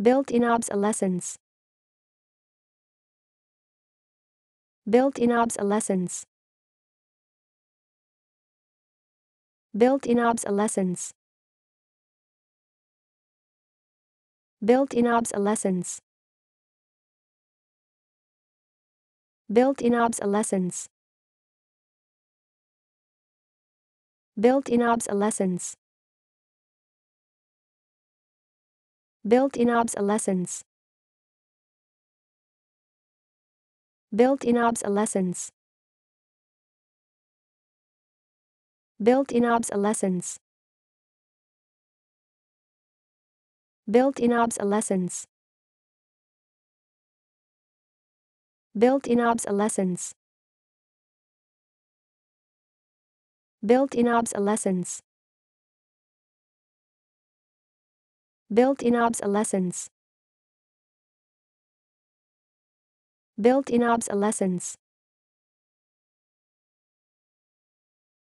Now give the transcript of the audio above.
Built-in obsolescence. Built-in obsolescence. Built-in obsolescence. Built-in obsolescence. Built-in obsolescence. Built-in obsolescence. Built-in obsolescence. Built-in obsolescence. Built-in obsolescence. Built-in obsolescence. Built-in obsolescence. Built-in obsolescence. Built-in obsolescence. Built-in obsolescence.